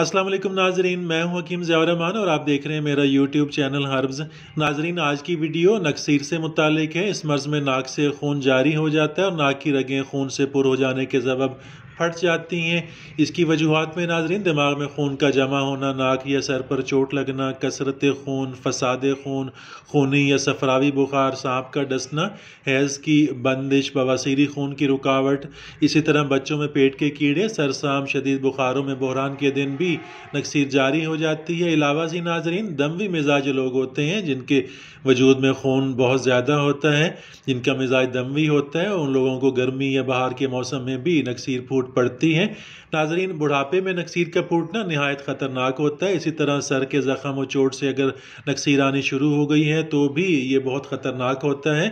अस्सलाम वालेकुम नाजरीन मैं हूं हकीम ज़ियामान और आप देख रहे हैं मेरा यूट्यूब चैनल हर्ब्स नाजरीन आज की वीडियो नकसीर से मुतक है इस मर्ज़ में नाक से खून जारी हो जाता है और नाक की रगें खून से पुर हो जाने के सबब फट जाती हैं इसकी वजूहत में नाजरीन दिमाग में खून का जमा होना नाक या सर पर चोट लगना कसरत खून फसाद खून खूनी या सफरावी बुखार सांप का डसना हैज़ की बंदिश बवासीरी खून की रुकावट इसी तरह बच्चों में पेट के कीड़े सरसाम शदीद बुखारों में बहरान के दिन दिन भी नक्सीर जारी हो जाती है इलावासी नाजरीन दमवी मिजाज लोग होते हैं जिनके वजूद में खून बहुत ज़्यादा होता है जिनका मिजाज दमवी होता है उन लोगों को गर्मी या बाहर के मौसम में भी नक्सीर फूट पड़ती है नाजरीन बुढ़ापे में नक्सीर का फूटना नहायत ख़तरनाक होता है इसी तरह सर के ज़ख़म और चोट से अगर नक्सीर आनी शुरू हो गई है तो भी ये बहुत ख़तरनाक होता है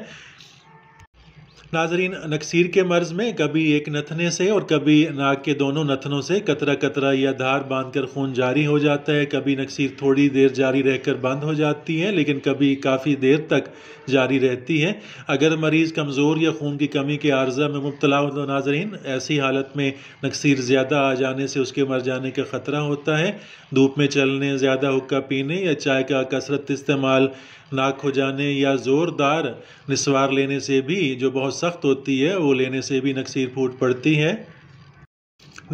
नाजरीन नक्सीर के मर्ज में कभी एक नथने से और कभी नाक के दोनों नथनों से कतरा कतरा या धार बांध कर खून जारी हो जाता है कभी नक्सीर थोड़ी देर जारी रहकर बंद हो जाती है लेकिन कभी काफ़ी देर तक जारी रहती है अगर मरीज़ कमज़ोर या खून की कमी के आर्जा में मुबतला हो तो नाजरीन ऐसी हालत में नक्सीर ज़्यादा आ जाने से उसके मर जाने का ख़तरा होता है धूप में चलने ज़्यादा हुक्का पीने या चाय का कसरत इस्तेमाल नाक जाने या ज़ोरदार निस्वार लेने से भी जो बहुत सख्त होती है वो लेने से भी नक्सीर फूट पड़ती है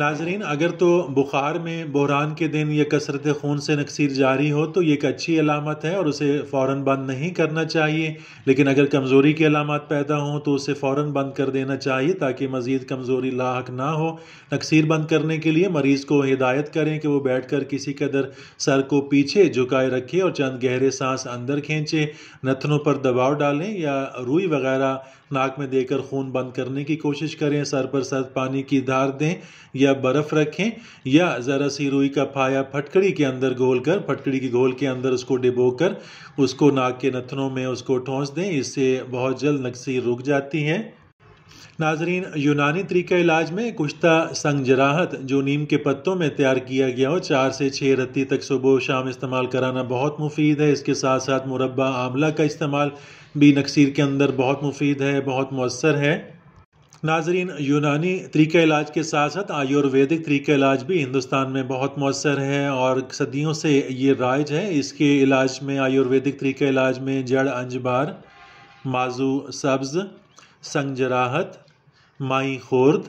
नाजरीन अगर तो बुखार में बहरान के दिन या कसरत खून से नकसीर जारी हो तो ये एक अच्छी अलामत है और उसे फ़ौर बंद नहीं करना चाहिए लेकिन अगर कमज़ोरी की अलामत पैदा हों तो उसे फ़ौर बंद कर देना चाहिए ताकि मज़ीद कमज़ोरी लाक ना हो नकसीर बंद करने के लिए मरीज़ को हिदायत करें कि वो बैठ कर किसी कदर सर को पीछे झुकाए रखे और चंद गहरे सांस अंदर खींचे नथनों पर दबाव डालें या रुई वगैरह नाक में देकर खून बंद करने की कोशिश करें सर पर सर्द पानी की धार दें या बर्फ़ रखें या ज़रा सी रुई का फाया फटकड़ी के अंदर घोल कर फटकड़ी की घोल के अंदर उसको डिबो कर उसको नाक के नथनों में उसको ठोंस दें इससे बहुत जल्द नक्सी रुक जाती है नाजरीन यूनानी तरीका इलाज में कुश्ता संगजराहत जो नीम के पत्तों में तैयार किया गया हो चार से छः रत्ती तक सुबह शाम इस्तेमाल कराना बहुत मुफीद है इसके साथ साथ मुरबा आमला का इस्तेमाल भी नक्सीर के अंदर बहुत मुफीद है बहुत मौसर है नाजरीन यूनानी तरीका इलाज के साथ साथ आयुर्वेदिक तरीका इलाज भी हिंदुस्तान में बहुत मौसर है और सदियों से ये राइज है इसके इलाज में आयुर्वेदिक तरीका इलाज में जड़ अंजबार माजू सब्ज़ जराहत माई खुर्द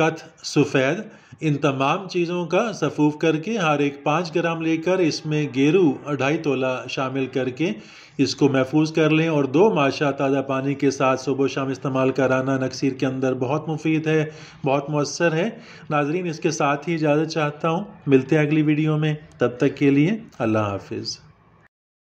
कथ सफ़ेद इन तमाम चीज़ों का सफ़ूफ करके हर एक पाँच ग्राम लेकर इसमें गेरू अढ़ाई तोला शामिल करके इसको महफूज कर लें और दो माशा ताज़ा पानी के साथ सुबह शाम इस्तेमाल कराना नक्सीर के अंदर बहुत मुफीद है बहुत मौसर है नाजरीन इसके साथ ही इजाज़त चाहता हूँ मिलते हैं अगली वीडियो में तब तक के लिए अल्लाह हाफिज़